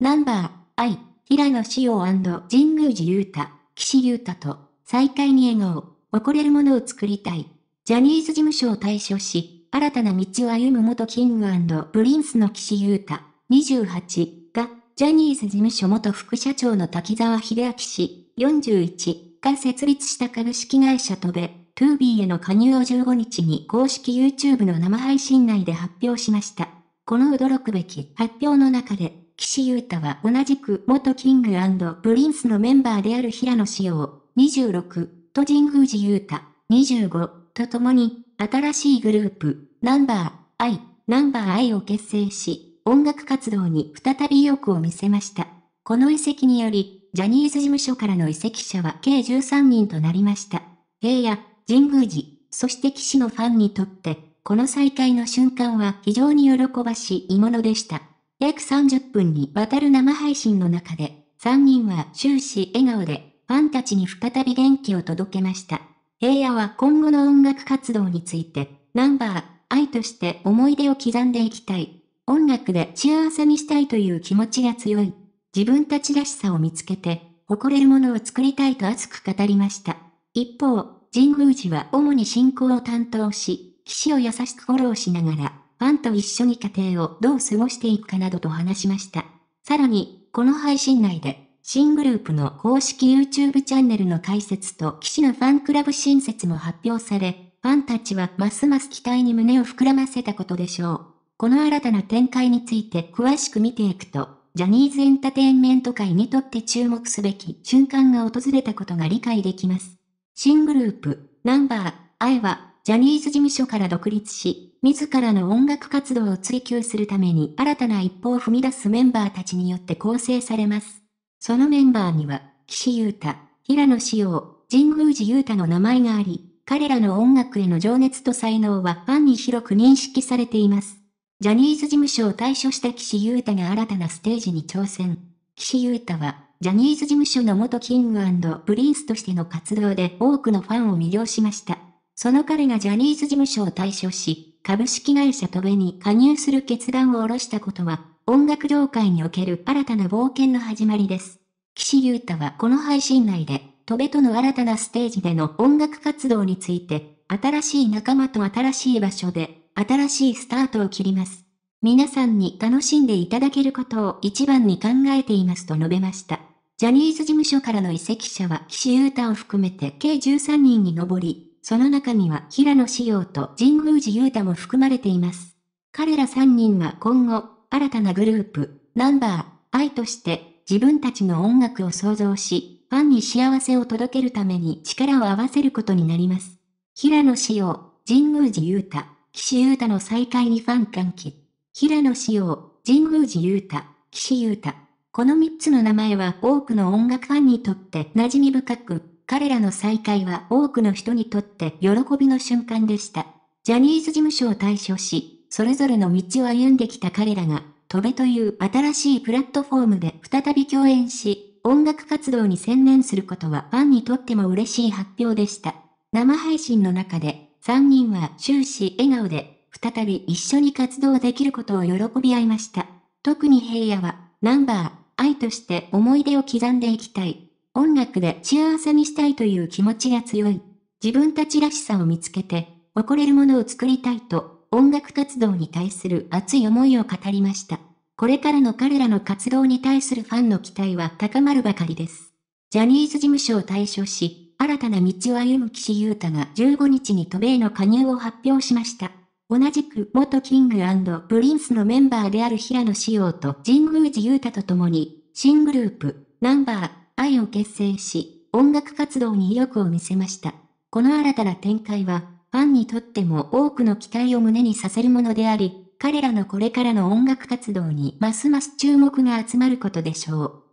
ナンバー、愛、平野志陽神宮寺優太、岸優太と、再会に笑顔、誇れるものを作りたい。ジャニーズ事務所を退所し、新たな道を歩む元キングプリンスの岸優太、28が、ジャニーズ事務所元副社長の滝沢秀明氏、41が設立した株式会社トベ、トゥービーへの加入を15日に公式 YouTube の生配信内で発表しました。この驚くべき発表の中で、岸優太は同じく元キングプリンスのメンバーである平野紫耀、26、と神宮寺優太、25、と共に、新しいグループ、ナンバー、I、ナンバー I を結成し、音楽活動に再び意欲を見せました。この遺跡により、ジャニーズ事務所からの移籍者は計13人となりました。平野、神宮寺、そして騎士のファンにとって、この再会の瞬間は非常に喜ばしいものでした。約30分にわたる生配信の中で、3人は終始笑顔で、ファンたちに再び元気を届けました。平野は今後の音楽活動について、ナンバー、愛として思い出を刻んでいきたい。音楽で幸せにしたいという気持ちが強い。自分たちらしさを見つけて、誇れるものを作りたいと熱く語りました。一方、神宮寺は主に進行を担当し、騎士を優しくフォローしながら、ファンと一緒に家庭をどう過ごしていくかなどと話しました。さらに、この配信内で、新グループの公式 YouTube チャンネルの解説と騎士のファンクラブ新設も発表され、ファンたちはますます期待に胸を膨らませたことでしょう。この新たな展開について詳しく見ていくと、ジャニーズエンターテインメント界にとって注目すべき瞬間が訪れたことが理解できます。新グループ、ナンバー、愛はジャニーズ事務所から独立し、自らの音楽活動を追求するために新たな一歩を踏み出すメンバーたちによって構成されます。そのメンバーには、岸優太、平野紫耀、神宮寺優太の名前があり、彼らの音楽への情熱と才能はファンに広く認識されています。ジャニーズ事務所を退所した岸優太が新たなステージに挑戦。岸優太は、ジャニーズ事務所の元キングプリンスとしての活動で多くのファンを魅了しました。その彼がジャニーズ事務所を退所し、株式会社トベに加入する決断を下ろしたことは、音楽業界における新たな冒険の始まりです。岸優太はこの配信内で、トベとの新たなステージでの音楽活動について、新しい仲間と新しい場所で、新しいスタートを切ります。皆さんに楽しんでいただけることを一番に考えていますと述べました。ジャニーズ事務所からの移籍者は岸優太を含めて計13人に上り、その中には平野志耀と神宮寺勇太も含まれています。彼ら3人は今後、新たなグループ、ナンバー、愛として、自分たちの音楽を創造し、ファンに幸せを届けるために力を合わせることになります。平野志耀、神宮寺勇太、岸優太の再会にファン歓喜。平野志耀、神宮寺勇太、岸優太。この3つの名前は多くの音楽ファンにとって馴染み深く、彼らの再会は多くの人にとって喜びの瞬間でした。ジャニーズ事務所を退所し、それぞれの道を歩んできた彼らが、トベという新しいプラットフォームで再び共演し、音楽活動に専念することはファンにとっても嬉しい発表でした。生配信の中で、3人は終始笑顔で、再び一緒に活動できることを喜び合いました。特に平野は、ナンバー、愛として思い出を刻んでいきたい。音楽で幸せにしたいという気持ちが強い。自分たちらしさを見つけて、誇れるものを作りたいと、音楽活動に対する熱い思いを語りました。これからの彼らの活動に対するファンの期待は高まるばかりです。ジャニーズ事務所を退所し、新たな道を歩む岸優太が15日に渡米の加入を発表しました。同じく元キングプリンスのメンバーである平野紫耀と神宮寺優太と共に、新グループ、ナンバー愛を結成し、音楽活動に意欲を見せました。この新たな展開は、ファンにとっても多くの期待を胸にさせるものであり、彼らのこれからの音楽活動にますます注目が集まることでしょう。